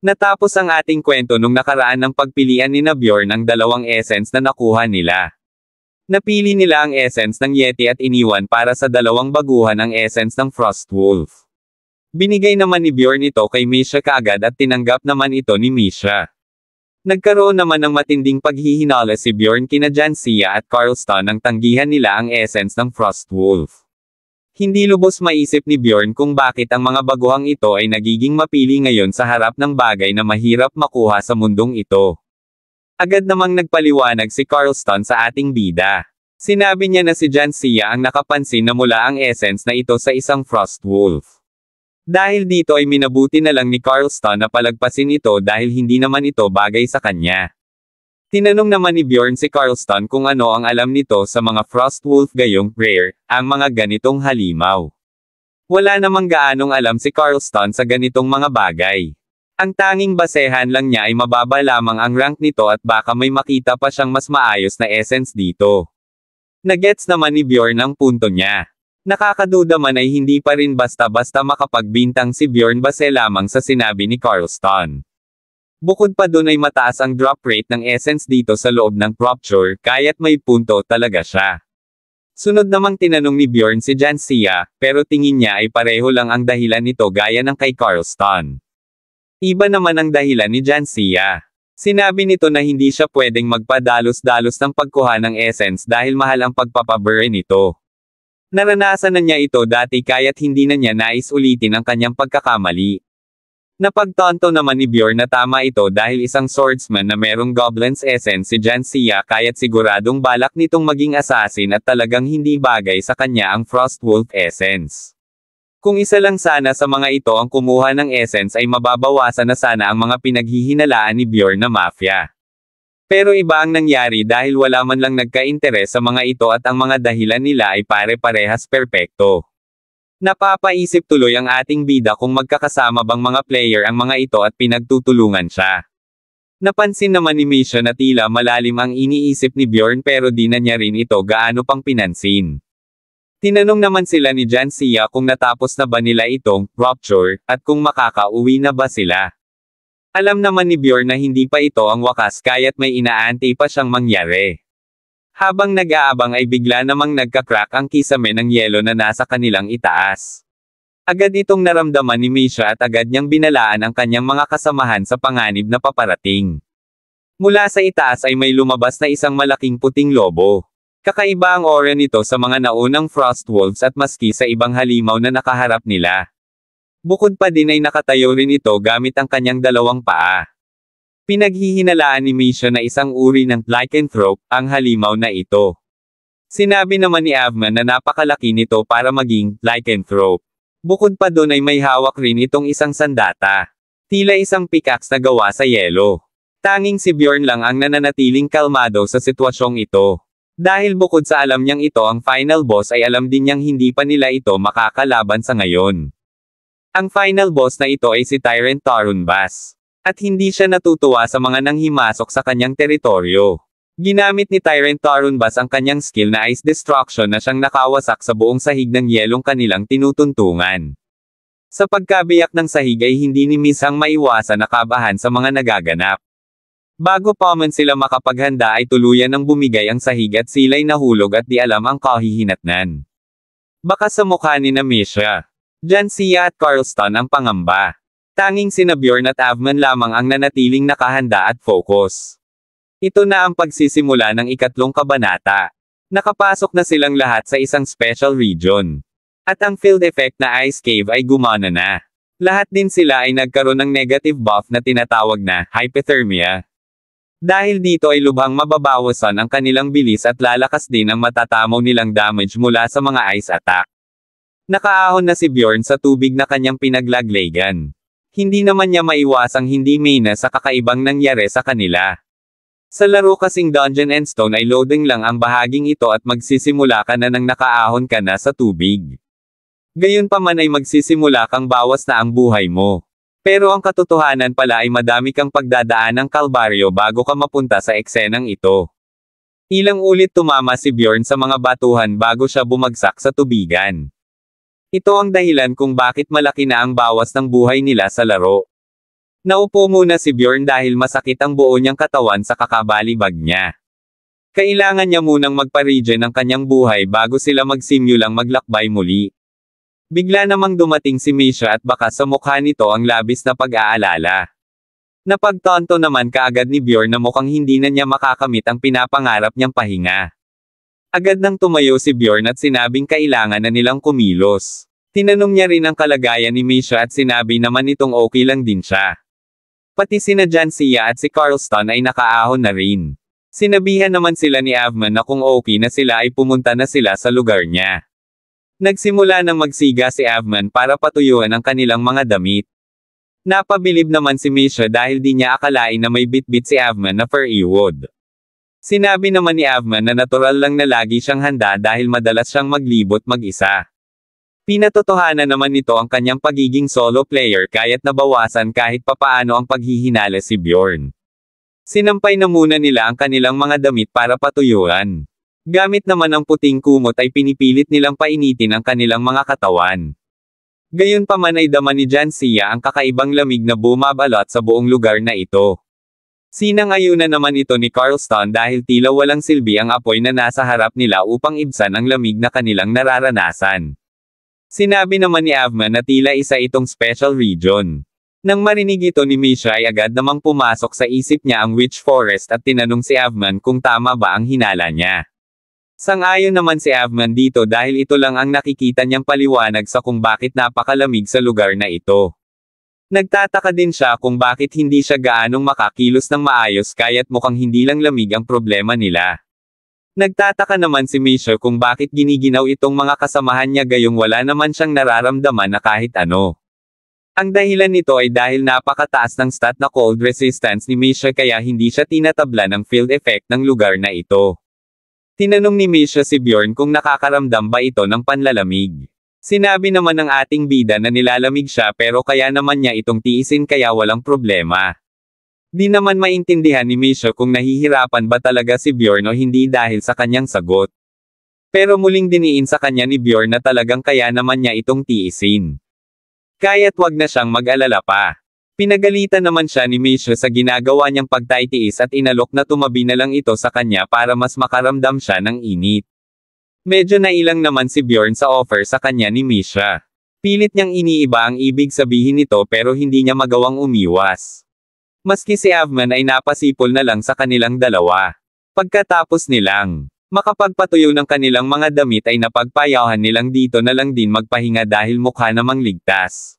Natapos ang ating kwento nung nakaraan ng pagpilian ni Nabjorn ng dalawang essence na nakuha nila. Napili nila ang essence ng Yeti at iniwan para sa dalawang baguhan ang essence ng Frostwolf. Binigay naman ni Bjorn ito kay Misha kaagad at tinanggap naman ito ni Misha. Nagkaroon naman ng matinding paghihinala si Bjorn kina Jansia at Carlston nang tanggihan nila ang essence ng Frostwolf. Hindi lubos maisip ni Bjorn kung bakit ang mga baguhang ito ay nagiging mapili ngayon sa harap ng bagay na mahirap makuha sa mundong ito. Agad namang nagpaliwanag si Carlston sa ating bida. Sinabi niya na si John Sia ang nakapansin na mula ang essence na ito sa isang frost wolf. Dahil dito ay minabuti na lang ni Carlston na palagpasin ito dahil hindi naman ito bagay sa kanya. Tinanong naman ni Bjorn si Carlston kung ano ang alam nito sa mga Frostwolf gayong rare, ang mga ganitong halimaw. Wala namang gaanong alam si Carlston sa ganitong mga bagay. Ang tanging basehan lang niya ay mababa lamang ang rank nito at baka may makita pa siyang mas maayos na essence dito. Nagets naman ni Bjorn ang punto niya. Nakakaduda man ay hindi pa rin basta-basta makapagbintang si Bjorn base lamang sa sinabi ni Carlston. Bukod pa doon ay mataas ang drop rate ng essence dito sa loob ng Propture, kaya't may punto talaga siya. Sunod namang tinanong ni Bjorn si Jancia, pero tingin niya ay pareho lang ang dahilan nito gaya ng kay Carlston. Iba naman ang dahilan ni Jancia. Sinabi nito na hindi siya pwedeng magpadalos-dalos ng pagkuha ng essence dahil mahal ang pagpapaburn nito. Naranasan na niya ito dati kaya't hindi na niya nais ulitin ang kanyang pagkakamali. Napagtanto naman ni Bjorn na tama ito dahil isang swordsman na merong goblin's essence si John Sia kaya't siguradong balak nitong maging assassin at talagang hindi bagay sa kanya ang Frostwolf essence. Kung isa lang sana sa mga ito ang kumuha ng essence ay mababawasan na sana ang mga pinaghihinalaan ni Bjorn na mafia. Pero iba ang nangyari dahil wala man lang nagka-interes sa mga ito at ang mga dahilan nila ay pare-parehas perpekto. Napapaisip tuloy ang ating bida kung magkakasama bang mga player ang mga ito at pinagtutulungan siya. Napansin naman ni Misha na tila malalim ang iniisip ni Bjorn pero di na niya rin ito gaano pang pinansin. Tinanong naman sila ni Jan Sia kung natapos na ba nila itong rupture at kung makakauwi na ba sila. Alam naman ni Bjorn na hindi pa ito ang wakas kaya't may inaante pa siyang mangyari. Habang nag-aabang ay bigla namang nagka ang kisame ng yelo na nasa kanilang itaas. Agad itong naramdaman ni Misha at agad niyang binalaan ang kanyang mga kasamahan sa panganib na paparating. Mula sa itaas ay may lumabas na isang malaking puting lobo. Kakaiba ang aura nito sa mga naunang frost wolves at maski sa ibang halimaw na nakaharap nila. Bukod pa din ay nakatayo rin ito gamit ang kanyang dalawang paa. Pinaghihinalaan ni Misha na isang uri ng lycanthrope, ang halimaw na ito. Sinabi naman ni Avman na napakalaki nito para maging lycanthrope. Bukod pa doon ay may hawak rin itong isang sandata. Tila isang pickaxe na gawa sa yelo. Tanging si Bjorn lang ang nananatiling kalmado sa sitwasyong ito. Dahil bukod sa alam niyang ito ang final boss ay alam din niyang hindi pa nila ito makakalaban sa ngayon. Ang final boss na ito ay si Tyrant Tarunbas. At hindi siya natutuwa sa mga nanghimasok sa kanyang teritoryo. Ginamit ni Tyrant Tarunbas ang kanyang skill na Ice Destruction na siyang nakawasak sa buong sahig ng yelong kanilang tinutuntungan. Sa pagkabiyak ng sahig ay hindi ni Miss Hang maiwasan na kabahan sa mga nagaganap. Bago pa man sila makapaghanda ay tuluyan ng bumigay ang sahig at sila'y nahulog at di alam ang kahihinatnan. Baka sa mukha ni na Misha. Jan Sia at Carlston ang pangamba. Tanging sina Bjorn at Avman lamang ang nanatiling nakahanda at focus. Ito na ang pagsisimula ng ikatlong kabanata. Nakapasok na silang lahat sa isang special region. At ang field effect na ice cave ay gumana na. Lahat din sila ay nagkaroon ng negative buff na tinatawag na hypothermia. Dahil dito ay lubhang mababawasan ang kanilang bilis at lalakas din ang matatamaw nilang damage mula sa mga ice attack. Nakaahon na si Bjorn sa tubig na kanyang pinaglaglegan. Hindi naman niya maiwasang hindi may na sa kakaibang nangyari sa kanila. Sa laro kasing Dungeon and Stone ay loading lang ang bahaging ito at magsisimula ka na nang nakaahon ka na sa tubig. Gayunpaman ay magsisimula kang bawas na ang buhay mo. Pero ang katotohanan pala ay madami kang pagdadaan ng kalbaryo bago ka mapunta sa eksenang ito. Ilang ulit tumama si Bjorn sa mga batuhan bago siya bumagsak sa tubigan. Ito ang dahilan kung bakit malaki na ang bawas ng buhay nila sa laro. Naupo muna si Bjorn dahil masakit ang buo niyang katawan sa kakabalibag niya. Kailangan niya munang magparegen ng kanyang buhay bago sila magsimulang maglakbay muli. Bigla namang dumating si Misha at baka sa mukha nito ang labis na pag-aalala. Napagtanto naman kaagad ni Bjorn na mukhang hindi na niya makakamit ang pinapangarap niyang pahinga. Agad nang tumayo si Bjorn at sinabing kailangan na nilang kumilos. Tinanong niya rin ang kalagayan ni Misha at sinabi naman itong okay lang din siya. Pati sina Jan Sia at si Carlston ay nakaahon na rin. Sinabihan naman sila ni Avman na kung okay na sila ay pumunta na sila sa lugar niya. Nagsimula nang magsiga si Avman para patuyuan ang kanilang mga damit. Napabilib naman si Misha dahil di niya akalain na may bitbit si Avman na fur wood. Sinabi naman ni Avman na natural lang na lagi siyang handa dahil madalas siyang maglibot mag-isa. Pinatotohanan naman nito ang kanyang pagiging solo player kaya't nabawasan kahit papaano ang paghihinala si Bjorn. Sinampay na muna nila ang kanilang mga damit para patuyuan. Gamit naman ang puting kumot ay pinipilit nilang painitin ang kanilang mga katawan. Gayunpaman ay dama ni Jansia ang kakaibang lamig na bumabalot sa buong lugar na ito. Sinangayunan naman ito ni Carlston dahil tila walang silbi ang apoy na nasa harap nila upang ibsan ang lamig na kanilang nararanasan. Sinabi naman ni Avma na tila isa itong special region. Nang marinig ito ni Misha ay agad namang pumasok sa isip niya ang witch forest at tinanong si Avman kung tama ba ang hinala niya. Sangayon naman si Avman dito dahil ito lang ang nakikita niyang paliwanag sa kung bakit napakalamig sa lugar na ito. Nagtataka din siya kung bakit hindi siya gaanong makakilos ng maayos kaya't mukhang hindi lang lamig ang problema nila. Nagtataka naman si Misho kung bakit giniginaw itong mga kasamahan niya gayong wala naman siyang nararamdaman na kahit ano. Ang dahilan nito ay dahil napakataas ng stat na cold resistance ni Misho kaya hindi siya tinatabla ng field effect ng lugar na ito. Tinanong ni Misho si Bjorn kung nakakaramdam ba ito ng panlalamig. Sinabi naman ng ating bida na nilalamig siya pero kaya naman niya itong tiisin kaya walang problema. Di naman maintindihan ni Misha kung nahihirapan ba talaga si Bjorn o hindi dahil sa kanyang sagot. Pero muling diniin sa kanya ni Bjorn na talagang kaya naman niya itong tiisin. Kaya't wag na siyang mag-alala pa. Pinagalitan naman siya ni Misha sa ginagawa niyang pagtaitiis at inalok na tumabi na lang ito sa kanya para mas makaramdam siya ng init. Medyo nailang naman si Bjorn sa offer sa kanya ni Misha. Pilit niyang iniiba ang ibig sabihin nito pero hindi niya magawang umiwas. Maski si Avman ay napasipol na lang sa kanilang dalawa. Pagkatapos nilang makapagpatuyo ng kanilang mga damit ay napagpayahan nilang dito na lang din magpahinga dahil mukha namang ligtas.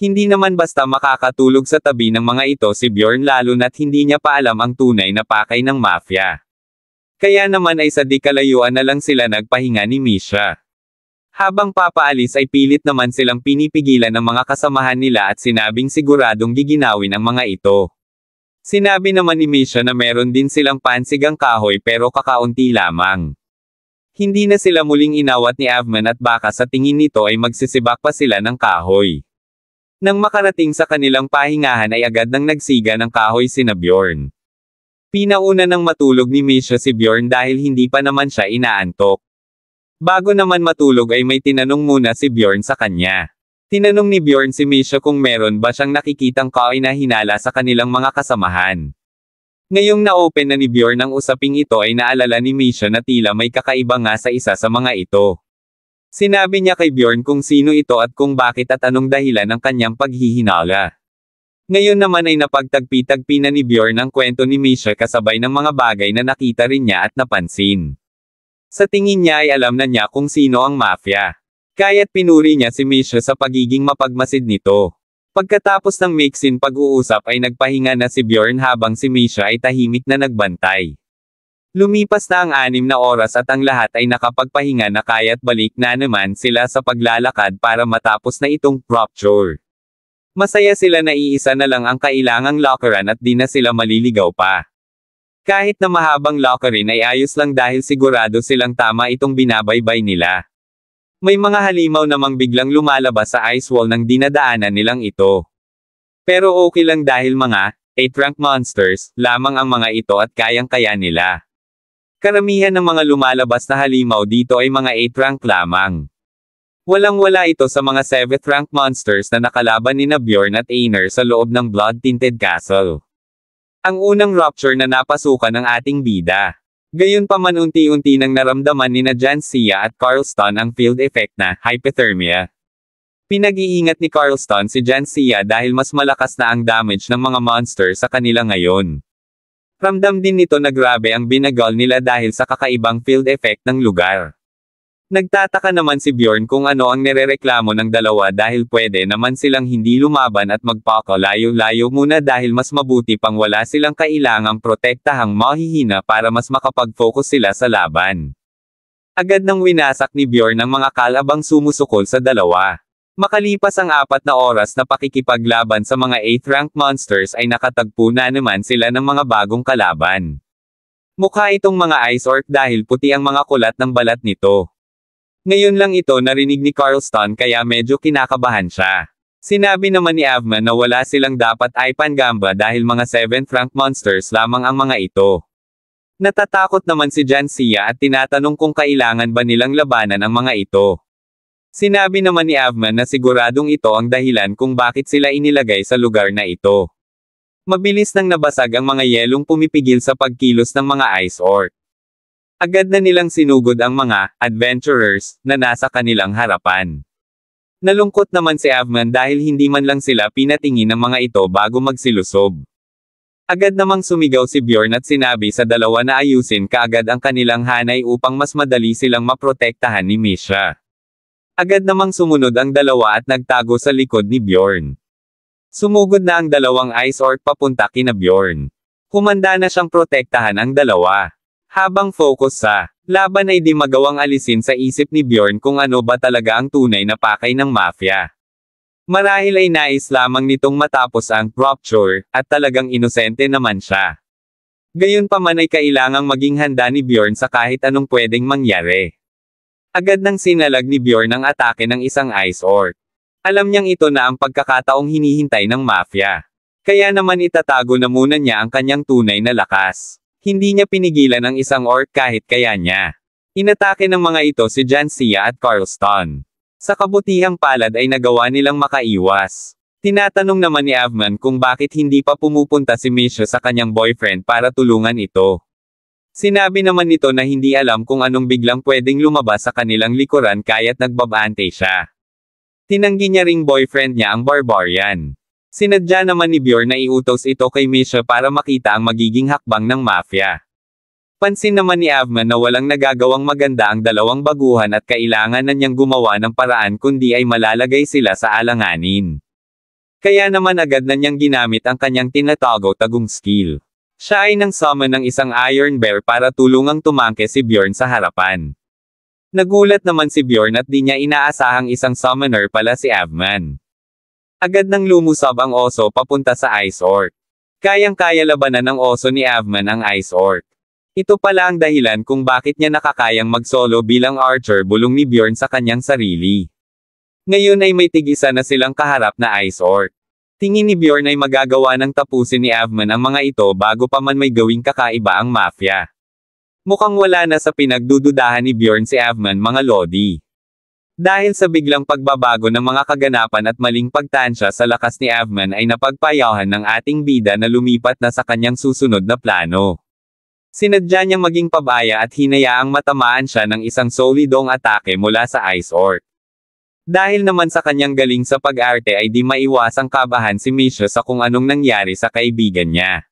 Hindi naman basta makakatulog sa tabi ng mga ito si Bjorn lalo na't hindi niya pa alam ang tunay na pakay ng mafia. Kaya naman ay sa di kalayuan na lang sila nagpahinga ni Misha. Habang papaalis ay pilit naman silang pinipigilan ng mga kasamahan nila at sinabing siguradong giginawin ang mga ito. Sinabi naman ni Misha na meron din silang pansigang kahoy pero kakaunti lamang. Hindi na sila muling inawat ni Avman at baka sa tingin nito ay magsisibak pa sila ng kahoy. Nang makarating sa kanilang pahingahan ay agad nang nagsiga ng kahoy si Bjorn. Pinauna nang matulog ni Misha si Bjorn dahil hindi pa naman siya inaantok. Bago naman matulog ay may tinanong muna si Bjorn sa kanya. Tinanong ni Bjorn si Misha kung meron ba siyang nakikitang na hinala sa kanilang mga kasamahan. Ngayong na-open na ni Bjorn ang usaping ito ay naalala ni Misha na tila may kakaiba nga sa isa sa mga ito. Sinabi niya kay Bjorn kung sino ito at kung bakit at anong dahilan ng kanyang paghihinala. Ngayon naman ay napagtagpi-tagpi na ni Bjorn ang kwento ni Misha kasabay ng mga bagay na nakita rin niya at napansin. Sa tingin niya ay alam na niya kung sino ang mafia. Kaya't pinuri niya si Misha sa pagiging mapagmasid nito. Pagkatapos ng mix pag-uusap ay nagpahinga na si Bjorn habang si Misha ay tahimik na nagbantay. Lumipas na ang anim na oras at ang lahat ay nakapagpahinga na kaya't balik na naman sila sa paglalakad para matapos na itong rupture. Masaya sila na iisa na lang ang kailangang lockeran at di na sila maliligaw pa. Kahit na mahabang lockerin ay ayos lang dahil sigurado silang tama itong binabaybay nila. May mga halimaw namang biglang lumalabas sa ice wall ng dinadaanan nilang ito. Pero okay lang dahil mga 8-rank monsters lamang ang mga ito at kayang-kaya nila. Karamihan ng mga lumalabas na halimaw dito ay mga 8-rank lamang. Walang-wala ito sa mga 7th rank monsters na nakalaban ni Bjorn at Einar sa loob ng Blood-Tinted Castle. Ang unang rupture na napasukan ng ating bida. Gayon pa man unti-unti nang naramdaman ni na Jansia at Carlston ang field effect na hypothermia. Pinag-iingat ni Carlston si Jansia dahil mas malakas na ang damage ng mga monster sa kanila ngayon. Ramdam din nito na grabe ang binagol nila dahil sa kakaibang field effect ng lugar. Nagtataka naman si Bjorn kung ano ang nerereklamo ng dalawa dahil pwede naman silang hindi lumaban at magpakalayo-layo muna dahil mas mabuti pang wala silang kailangang protektahang mahihina para mas makapag-focus sila sa laban. Agad nang winasak ni Bjorn ang mga kalabang sumusukol sa dalawa. Makalipas ang apat na oras na pakikipaglaban sa mga 8th rank monsters ay nakatagpo na naman sila ng mga bagong kalaban. Mukha itong mga ice orc dahil puti ang mga kulat ng balat nito. Ngayon lang ito narinig ni Carlston kaya medyo kinakabahan siya. Sinabi naman ni Avma na wala silang dapat ay pangamba dahil mga 7th rank monsters lamang ang mga ito. Natatakot naman si Jansia at tinatanong kung kailangan ba nilang labanan ang mga ito. Sinabi naman ni Avma na siguradong ito ang dahilan kung bakit sila inilagay sa lugar na ito. Mabilis nang nabasag ang mga yelong pumipigil sa pagkilos ng mga ice orc. Agad na nilang sinugod ang mga adventurers na nasa kanilang harapan. Nalungkot naman si Avman dahil hindi man lang sila pinatingin ng mga ito bago magsilusob. Agad namang sumigaw si Bjorn at sinabi sa dalawa na ayusin kaagad ang kanilang hanay upang mas madali silang maprotektahan ni Misha. Agad namang sumunod ang dalawa at nagtago sa likod ni Bjorn. Sumugod na ang dalawang ice orc papunta kina Bjorn. Kumanda na siyang protektahan ang dalawa. Habang focus sa laban ay di magawang alisin sa isip ni Bjorn kung ano ba talaga ang tunay na pakay ng mafia. Marahil ay nais lamang nitong matapos ang rupture, at talagang inosente naman siya. Gayunpaman ay kailangang maging handa ni Bjorn sa kahit anong pwedeng mangyari. Agad nang sinalag ni Bjorn ang atake ng isang ice orc. Alam niyang ito na ang pagkakataong hinihintay ng mafia. Kaya naman itatago na muna niya ang kanyang tunay na lakas. Hindi niya pinigilan ang isang orc kahit kaya niya. Inatake ng mga ito si Sia at Carlston. Sa kabutihang palad ay nagawa nilang makaiwas. Tinatanong naman ni Avman kung bakit hindi pa pumupunta si Misha sa kanyang boyfriend para tulungan ito. Sinabi naman nito na hindi alam kung anong biglang pwedeng lumabas sa kanilang likuran kaya't nagbabante siya. Tinanggi niya ring boyfriend niya ang barbarian. Sinadya naman ni Bjorn na iutos ito kay Misha para makita ang magiging hakbang ng mafia. Pansin naman ni Avman na walang nagagawang maganda ang dalawang baguhan at kailangan na niyang gumawa ng paraan kundi ay malalagay sila sa alanganin. Kaya naman agad na niyang ginamit ang kanyang tinatago tagong skill. Siya ay nang summon ng isang Iron Bear para tulungang tumangke si Bjorn sa harapan. Nagulat naman si Bjorn at di niya inaasahang isang summoner pala si Avman. Agad nang lumusab ang oso papunta sa Ice Orc. Kayang-kaya labanan ng oso ni Avman ang Ice Orc. Ito pala ang dahilan kung bakit niya nakakayang magsolo bilang archer bulong ni Bjorn sa kanyang sarili. Ngayon ay may tigisa na silang kaharap na Ice Orc. Tingin ni Bjorn ay magagawa ng tapusin ni Avman ang mga ito bago pa man may gawing kakaiba ang mafia. Mukhang wala na sa pinagdududahan ni Bjorn si Avman mga Lodi. Dahil sa biglang pagbabago ng mga kaganapan at maling pagtansya sa lakas ni Avman ay napagpayahan ng ating bida na lumipat na sa kanyang susunod na plano. Sinadya niyang maging pabaya at hinayaang matamaan siya ng isang solidong atake mula sa Ice Orc. Dahil naman sa kanyang galing sa pag-arte ay di maiwasang kabahan si Misha sa kung anong nangyari sa kaibigan niya.